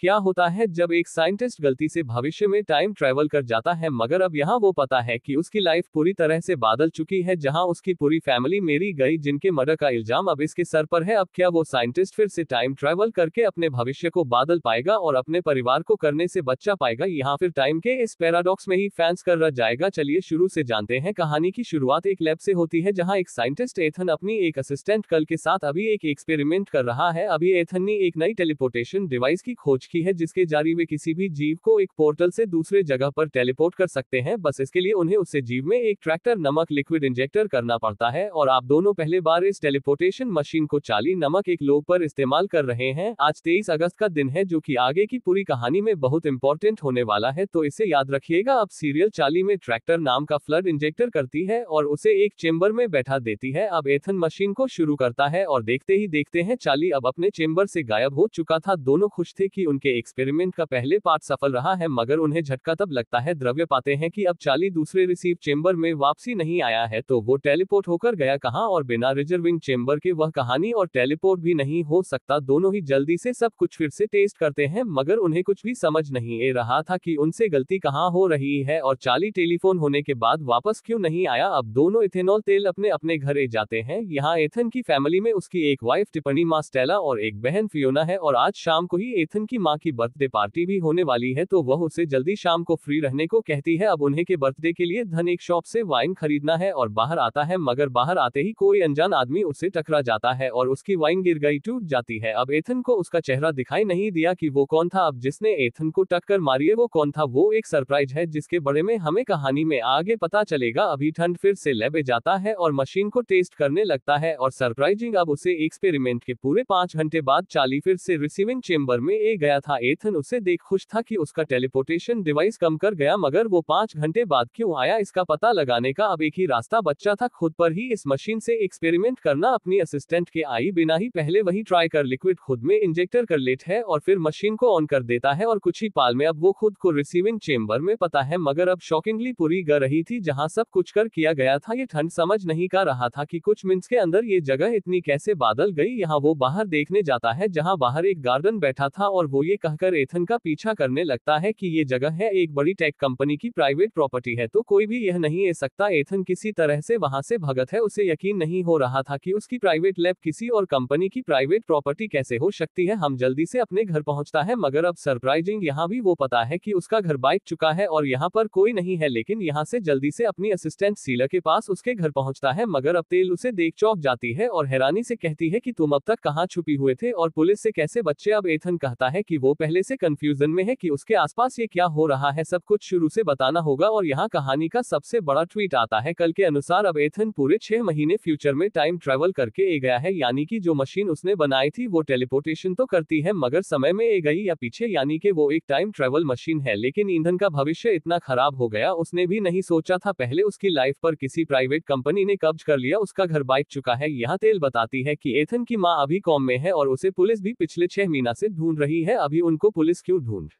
क्या होता है जब एक साइंटिस्ट गलती से भविष्य में टाइम ट्रेवल कर जाता है मगर अब यहाँ वो पता है कि उसकी लाइफ पूरी तरह से बादल चुकी है जहाँ उसकी पूरी फैमिली मेरी गई जिनके मर्डर का इल्जाम अब इसके सर पर है अब क्या वो साइंटिस्ट फिर से टाइम ट्रेवल करके अपने भविष्य को बादल पाएगा और अपने परिवार को करने से बच्चा पाएगा यहाँ फिर टाइम के इस पैराडॉक्स में ही फैंस कर रह जाएगा चलिए शुरू से जानते हैं कहानी की शुरुआत एक लैब से होती है जहाँ एक साइंटिस्ट एथन अपनी एक असिस्टेंट कल के साथ अभी एक एक्सपेरिमेंट कर रहा है अभी एथन ने एक नई टेलीपोर्टेशन डिवाइस की खोज की है जिसके जारी वे किसी भी जीव को एक पोर्टल से दूसरे जगह पर टेलीपोर्ट कर सकते हैं बस इसके लिए उन्हें उससे जीव में एक ट्रैक्टर नमक लिक्विड इंजेक्टर करना पड़ता है और आप दोनों पहले बार इस टेलीपोर्टेशन मशीन को चाली नमक एक लोग पर इस्तेमाल कर रहे हैं आज तेईस अगस्त का दिन है जो की आगे की पूरी कहानी में बहुत इंपॉर्टेंट होने वाला है तो इसे याद रखिएगा अब सीरियल चाली में ट्रैक्टर नाम का फ्लड इंजेक्टर करती है और उसे एक चेम्बर में बैठा देती है अब एथन मशीन को शुरू करता है और देखते ही देखते हैं चाली अब अपने चेम्बर से गायब हो चुका था दोनों खुश थे कि उन उनके एक्सपेरिमेंट का पहले पार्ट सफल रहा है मगर उन्हें झटका तब लगता है द्रव्य पाते हैं कि अब चाली दूसरे रिसीव चेंबर में वापसी नहीं आया है तो वो टेलीपोर्ट होकर गया कहाँ और बिना रिजर्विंग चेंबर के वह कहानी और टेलीपोर्ट भी नहीं हो सकता दोनों ही जल्दी से सब कुछ फिर से टेस्ट करते हैं मगर उन्हें कुछ भी समझ नहीं ए रहा था की उनसे गलती कहाँ हो रही है और चाली टेलीफोन होने के बाद वापस क्यों नहीं आया अब दोनों इथेनॉल तेल अपने अपने घरे जाते हैं यहाँ एथन की फैमिली में उसकी एक वाइफ टिप्पणी मास्टेला और एक बहन फियोना है और आज शाम को ही एथन की माँ की बर्थडे पार्टी भी होने वाली है तो वह उसे जल्दी शाम को फ्री रहने को कहती है अब उन्हें के बर्थडे के लिए धन एक शॉप से वाइन खरीदना है और बाहर आता है मगर बाहर आते ही कोई अनजान आदमी उससे टकरा जाता है और उसकी वाइन गिर गई टूट जाती है अब एथन को उसका चेहरा दिखाई नहीं दिया की वो कौन था अब जिसने एथन को टक्कर मारी है वो कौन था वो एक सरप्राइज है जिसके बड़े में हमें कहानी में आगे पता चलेगा अभी ठंड फिर से लेबे जाता है और मशीन को टेस्ट करने लगता है और सरप्राइजिंग अब उसे एक्सपेरिमेंट के पूरे पांच घंटे बाद चाली फिर से रिसीविंग चेम्बर में ए गया गया था एथन उसे देख खुश था कि उसका टेलीपोर्टेशन डिवाइस कम कर गया मगर वो पांच घंटे बाद क्यों आया इसका पता लगाने का अब एक ही रास्ता बच्चा था खुद पर ही इस मशीन से एक्सपेरिमेंट करना अपनी असिस्टेंट के आई बिना ही पहले वही ट्राई कर लिक्विड खुद में इंजेक्टर कर लेट है और फिर मशीन को ऑन कर देता है और कुछ ही पाल में अब वो खुद को रिसीविंग चेम्बर में पता है मगर अब शॉकिंगली पूरी ग रही थी जहाँ सब कुछ कर किया गया था ये ठंड समझ नहीं का रहा था की कुछ मिनट के अंदर ये जगह इतनी कैसे बादल गई यहाँ वो बाहर देखने जाता है जहाँ बाहर एक गार्डन बैठा था और वो वो ये कहकर एथन का पीछा करने लगता है कि ये जगह है एक बड़ी टेक कंपनी की प्राइवेट प्रॉपर्टी है तो कोई भी यह नहीं ए सकता एथन किसी तरह से वहां से भगत है उसे यकीन नहीं हो रहा था कि उसकी प्राइवेट लैब किसी और कंपनी की प्राइवेट प्रॉपर्टी कैसे हो सकती है हम जल्दी से अपने घर पहुँचता है मगर अब सरप्राइजिंग यहाँ भी वो पता है की उसका घर बाइक चुका है और यहाँ पर कोई नहीं है लेकिन यहाँ से जल्दी से अपनी असिस्टेंट सीला के पास उसके घर पहुँचता है मगर अब तेल उसे देख चौक जाती है और हैरानी से कहती है की तुम अब तक कहाँ छुपी हुए थे और पुलिस से कैसे बच्चे अब एथन कहता है कि वो पहले से कंफ्यूजन में है कि उसके आसपास ये क्या हो रहा है सब कुछ शुरू से बताना होगा और यहाँ कहानी का सबसे बड़ा ट्वीट आता है कल के अनुसार अब एथन पूरे छह महीने फ्यूचर में टाइम ट्रेवल करके ए गया है यानी कि जो मशीन उसने बनाई थी वो टेलीपोर्टेशन तो करती है मगर समय में ए गई या पीछे यानी कि वो एक टाइम ट्रेवल मशीन है लेकिन ईंधन का भविष्य इतना खराब हो गया उसने भी नहीं सोचा था पहले उसकी लाइफ पर किसी प्राइवेट कंपनी ने कब्ज कर लिया उसका घर बाइक चुका है यहाँ तेल बताती है कि एथन की माँ अभी कॉम में है और उसे पुलिस भी पिछले छह महीना से ढूंढ रही है अभी उनको पुलिस क्यों ढूंढ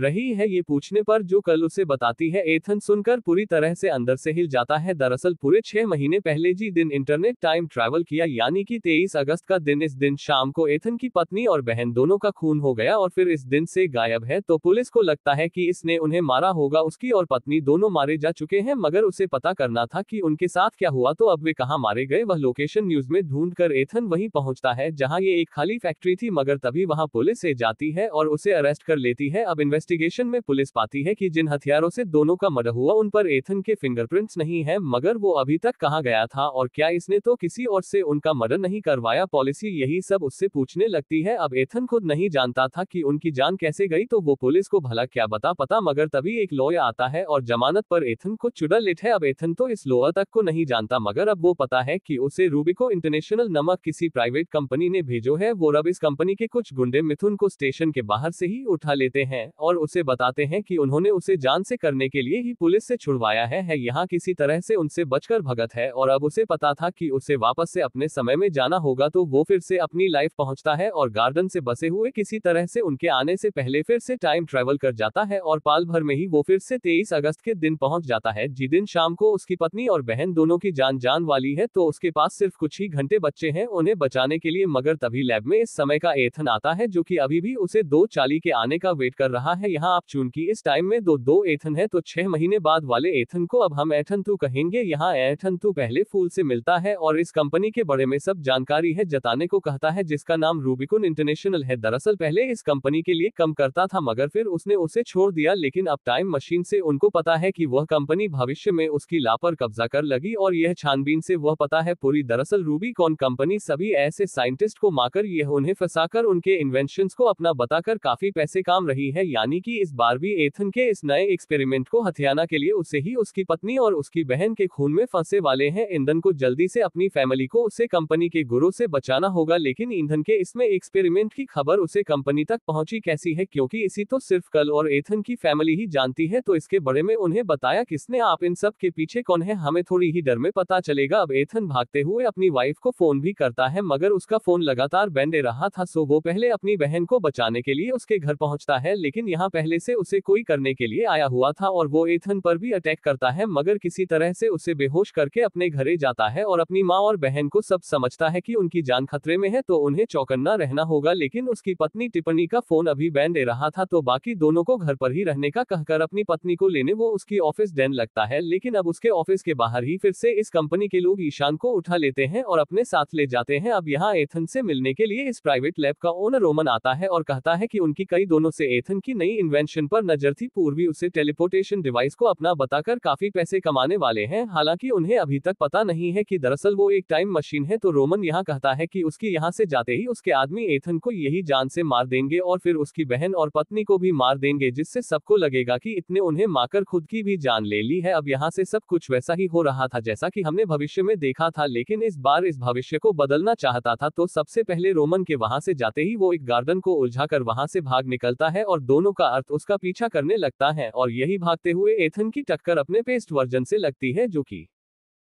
रही है ये पूछने पर जो कल उसे बताती है एथन सुनकर पूरी तरह से अंदर से हिल जाता है दरअसल पूरे छह महीने पहले जी दिन इंटरनेट टाइम ट्रैवल किया यानी कि 23 अगस्त का दिन इस दिन शाम को एथन की पत्नी और बहन दोनों का खून हो गया और फिर इस दिन से गायब है तो पुलिस को लगता है कि इसने उन्हें मारा होगा उसकी और पत्नी दोनों मारे जा चुके हैं मगर उसे पता करना था कि उनके साथ क्या हुआ तो अब वे कहाँ मारे गए वह लोकेशन न्यूज में ढूंढ कर एथन वही पहुंचता है जहाँ ये एक खाली फैक्ट्री थी मगर तभी वहाँ पुलिस से जाती है और उसे अरेस्ट कर लेती है अब इन्वेस्ट इन्वेस्टिगेशन में पुलिस पाती है कि जिन हथियारों से दोनों का मर्डर हुआ उन पर एथन के फिंगरप्रिंट्स नहीं है मगर वो अभी तक कहाँ गया था और क्या इसने तो किसी और से उनका मर्डर नहीं करवाया पॉलिसी यही सब उससे पूछने लगती है अब एथन खुद नहीं जानता था कि उनकी जान कैसे गई तो वो पुलिस को भला क्या बता पता मगर तभी एक लॉय आता है और जमानत पर एथन को चुड़ल लिट है अब एथन तो इस लोअर तक को नहीं जानता मगर अब वो पता है की उसे रूबिको इंटरनेशनल नमक किसी प्राइवेट कंपनी ने भेजो है वो रब इस कंपनी के कुछ गुंडे मिथुन को स्टेशन के बाहर से ही उठा लेते हैं और उसे बताते हैं कि उन्होंने उसे जान से करने के लिए ही पुलिस से छुड़वाया है, है यहाँ किसी तरह से उनसे बचकर भगत है और अब उसे पता था कि उसे वापस से अपने समय में जाना होगा तो वो फिर से अपनी लाइफ पहुंचता है और गार्डन से बसे हुए किसी तरह से उनके आने से पहले फिर से टाइम ट्रेवल कर जाता है और पाल भर में ही वो फिर से तेईस अगस्त के दिन पहुंच जाता है जिस दिन शाम को उसकी पत्नी और बहन दोनों की जान जान वाली है तो उसके पास सिर्फ कुछ ही घंटे बच्चे है उन्हें बचाने के लिए मगर तभी लैब में इस समय का एथन आता है जो की अभी भी उसे दो चाली के आने का वेट कर रहा है है यहाँ आप चूंकि इस टाइम में दो दो एथन है तो छह महीने बाद वाले एथन को अब हम एथन टू कहेंगे यहाँ एथन टू पहले फूल से मिलता है और इस कंपनी के बड़े में सब जानकारी है जताने को कहता है जिसका नाम रूबिकुन इंटरनेशनल है दरअसल पहले इस कंपनी के लिए कम करता था मगर फिर उसने उसे छोड़ दिया लेकिन अब टाइम मशीन से उनको पता है की वह कंपनी भविष्य में उसकी लापर कब्जा कर लगी और यह छानबीन से वह पता है पूरी दरअसल रूबीकॉन कंपनी सभी ऐसे साइंटिस्ट को माकर यह उन्हें फंसा उनके इन्वेंशन को अपना बताकर काफी पैसे काम रही है यानी यानी कि इस भी एथन के इस नए एक्सपेरिमेंट को हथियाना के लिए उसे ही उसकी पत्नी और उसकी बहन के खून में फंसे वाले हैं ईंधन को जल्दी से अपनी फैमिली को उसे कंपनी के गुरु से बचाना होगा लेकिन ईंधन के इसमें एक्सपेरिमेंट की खबर उसे कंपनी तक पहुंची कैसी है क्योंकि इसी तो सिर्फ कल और एथन की फैमिली ही जानती है तो इसके बारे में उन्हें बताया किसने आप इन सब के पीछे कौन है हमें थोड़ी ही डर में पता चलेगा अब एथन भागते हुए अपनी वाइफ को फोन भी करता है मगर उसका फोन लगातार बैंडे रहा था सो वो पहले अपनी बहन को बचाने के लिए उसके घर पहुंचता है लेकिन यहाँ पहले से उसे कोई करने के लिए आया हुआ था और वो एथन पर भी अटैक करता है मगर किसी तरह से उसे बेहोश करके अपने घरे जाता है और अपनी माँ और बहन को सब समझता है कि उनकी जान खतरे में है तो उन्हें चौकन्ना रहना होगा लेकिन उसकी पत्नी टिप्पणी का फोन अभी बैन दे रहा था तो बाकी दोनों को घर पर ही रहने का कहकर अपनी पत्नी को लेने वो उसकी ऑफिस डेन लगता है लेकिन अब उसके ऑफिस के बाहर ही फिर से इस कंपनी के लोग ईशान को उठा लेते हैं और अपने साथ ले जाते हैं अब यहाँ एथन से मिलने के लिए इस प्राइवेट लैब का ओनर रोमन आता है और कहता है कि उनकी कई दोनों से एथन की नई नई इन्वेंशन पर नजर थी पूर्वी उसे टेलीपोर्टेशन डिवाइस को अपना बताकर काफी पैसे कमाने वाले हैं हालांकि उन्हें अभी तक पता नहीं है कि दरअसल वो एक टाइम मशीन है तो रोमन यहां कहता है कि उसकी यहां से जाते ही उसके आदमी एथन को यही जान से मार देंगे और फिर उसकी बहन और पत्नी को भी मार देंगे जिससे सबको लगेगा की इतने उन्हें माकर खुद की भी जान ले ली है अब यहाँ से सब कुछ वैसा ही हो रहा था जैसा की हमने भविष्य में देखा था लेकिन इस बार इस भविष्य को बदलना चाहता था तो सबसे पहले रोमन के वहाँ से जाते ही वो एक गार्डन को उलझा कर वहाँ से भाग निकलता है और दोनों का अर्थ उसका पीछा करने लगता है और यही भागते हुए एथन की टक्कर अपने पेस्ट वर्जन से लगती है जो कि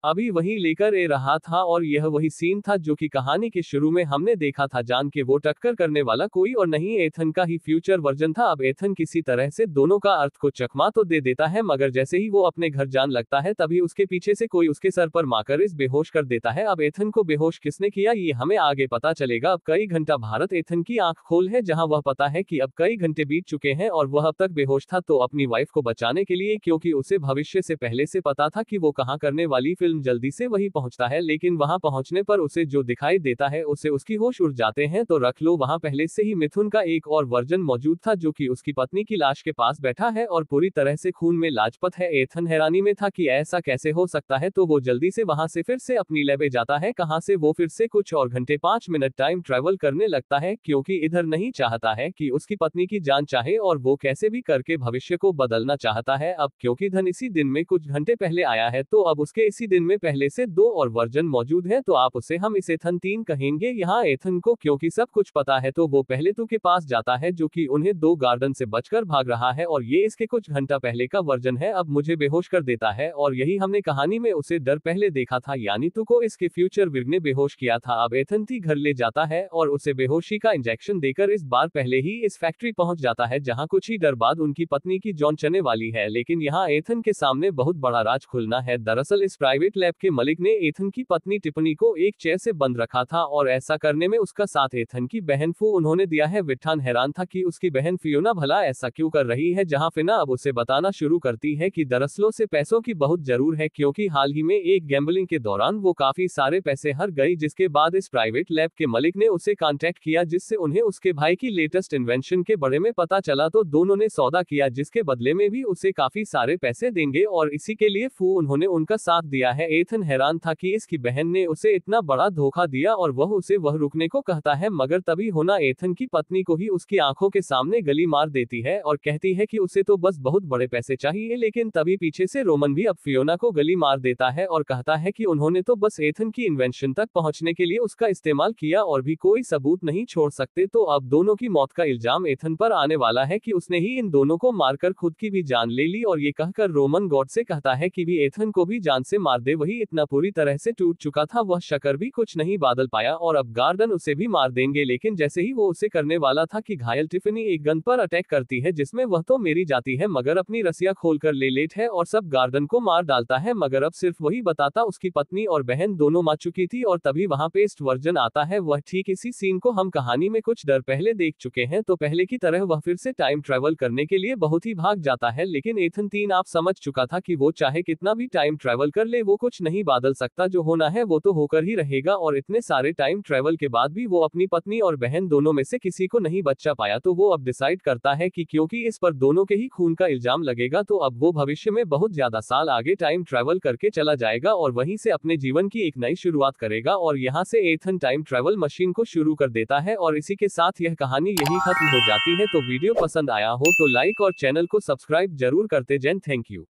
अभी वही लेकर ए रहा था और यह वही सीन था जो कि कहानी के शुरू में हमने देखा था जान के वो टक्कर करने वाला कोई और नहीं एथन का ही फ्यूचर वर्जन था अब एथन किसी तरह से दोनों का अर्थ को चकमा तो दे देता है मगर जैसे ही वो अपने घर जान लगता है तभी उसके पीछे से कोई उसके सर पर माकर इस बेहोश कर देता है अब एथन को बेहोश किसने किया ये हमें आगे पता चलेगा अब कई घंटा भारत एथन की आंख खोल है जहां वह पता है कि अब कई घंटे बीत चुके हैं और वह अब तक बेहोश था तो अपनी वाइफ को बचाने के लिए क्योंकि उसे भविष्य से पहले से पता था कि वो कहाँ करने वाली फिल्म अर्जुन जल्दी से वहीं पहुंचता है लेकिन वहां पहुंचने पर उसे जो दिखाई देता है उससे उसकी होश उड़ जाते हैं तो रख लो वहां पहले से ही मिथुन का एक और वर्जन मौजूद था जो कि उसकी पत्नी की लाश के पास बैठा है और पूरी तरह से खून में लाजपत है एथन हैरानी में था कि ऐसा कैसे हो सकता है तो वो जल्दी से वहां से फिर से अपनी लैबे जाता है कहाँ से वो फिर से कुछ और घंटे पांच मिनट टाइम ट्रेवल करने लगता है क्योंकि इधर नहीं चाहता है की उसकी पत्नी की जान चाहे और वो कैसे भी करके भविष्य को बदलना चाहता है अब क्योंकि धन इसी दिन में कुछ घंटे पहले आया है तो अब उसके इसी दिन में पहले से दो और वर्जन मौजूद हैं तो आप उसे हम इस एथन तीन कहेंगे यहाँ एथन को क्योंकि सब कुछ पता है तो वो पहले तो के पास जाता है जो कि उन्हें दो गार्डन से बचकर भाग रहा है और ये इसके कुछ घंटा पहले का वर्जन है अब मुझे बेहोश कर देता है और यही हमने कहानी में उसे डर पहले देखा था यानी तो को इसके फ्यूचर विग ने बेहोश किया था अब एथन थी घर ले जाता है और उसे बेहोशी का इंजेक्शन देकर इस बार पहले ही इस फैक्ट्री पहुंच जाता है जहाँ कुछ ही डर बाद उनकी पत्नी की जॉन चने वाली है लेकिन यहाँ एथन के सामने बहुत बड़ा राज खुलना है दरअसल इस प्राइवेट प्राइवेट लैब के मलिक ने एथन की पत्नी टिप्पणी को एक चेयर से बंद रखा था और ऐसा करने में उसका साथ एथन की बहन फू उन्होंने दिया है विठान हैरान था कि उसकी बहन फियोना भला ऐसा क्यों कर रही है जहां फिना अब उसे बताना शुरू करती है कि दरअसलों से पैसों की बहुत जरूर है क्योंकि हाल ही में एक गैम्बलिंग के दौरान वो काफी सारे पैसे हर गई जिसके बाद इस प्राइवेट लैब के मलिक ने उसे कॉन्टेक्ट किया जिससे उन्हें उसके भाई की लेटेस्ट इन्वेंशन के बारे में पता चला तो दोनों ने सौदा किया जिसके बदले में भी उसे काफी सारे पैसे देंगे और इसी के लिए फू उन्होंने उनका साथ दिया है है एथन हैरान था कि इसकी बहन ने उसे इतना बड़ा धोखा दिया और वह उसे वह रुकने को कहता है मगर तभी होना एथन की पत्नी को ही उसकी आंखों के सामने गली मार देती है और कहती है कि उसे तो बस बहुत बड़े पैसे चाहिए लेकिन तभी पीछे से रोमन भी अब फियोना को गली मार देता है और कहता है की उन्होंने तो बस एथन की इन्वेंशन तक पहुँचने के लिए उसका इस्तेमाल किया और भी कोई सबूत नहीं छोड़ सकते तो अब दोनों की मौत का इल्जाम एथन पर आने वाला है की उसने ही इन दोनों को मारकर खुद की भी जान ले ली और ये कहकर रोमन गॉड से कहता है कि भी एथन को भी जान से मार दे वही इतना पूरी तरह से टूट चुका था वह शकर भी कुछ नहीं बादल पाया और अब गार्डन उसे भी मार देंगे लेकिन जैसे ही वो उसे करने वाला था कि घायल टिफिनी एक गन पर अटैक करती है जिसमें वह तो मेरी जाती है मगर अपनी रसिया खोलकर ले लेट है और सब गार्डन को मार डालता है मगर अब सिर्फ वही बताता उसकी पत्नी और बहन दोनों मार चुकी थी और तभी वहाँ पेस्ट वर्जन आता है वह ठीक इसी सीन को हम कहानी में कुछ डर पहले देख चुके हैं तो पहले की तरह वह फिर से टाइम ट्रेवल करने के लिए बहुत ही भाग जाता है लेकिन एथन तीन आप समझ चुका था कि वो चाहे कितना भी टाइम ट्रेवल कर ले वो कुछ नहीं बादल सकता जो होना है वो तो होकर ही रहेगा और इतने सारे टाइम ट्रेवल के बाद भी वो अपनी पत्नी और बहन दोनों में से किसी को नहीं बच्चा पाया तो वो अब डिसाइड करता है कि क्योंकि इस पर दोनों के ही खून का इल्जाम लगेगा तो अब वो भविष्य में बहुत ज्यादा साल आगे टाइम ट्रेवल करके चला जाएगा और वहीं से अपने जीवन की एक नई शुरुआत करेगा और यहाँ से एथन टाइम ट्रेवल मशीन को शुरू कर देता है और इसी के साथ यह कहानी यही खत्म हो जाती है तो वीडियो पसंद आया हो तो लाइक और चैनल को सब्सक्राइब जरूर करते जैन थैंक यू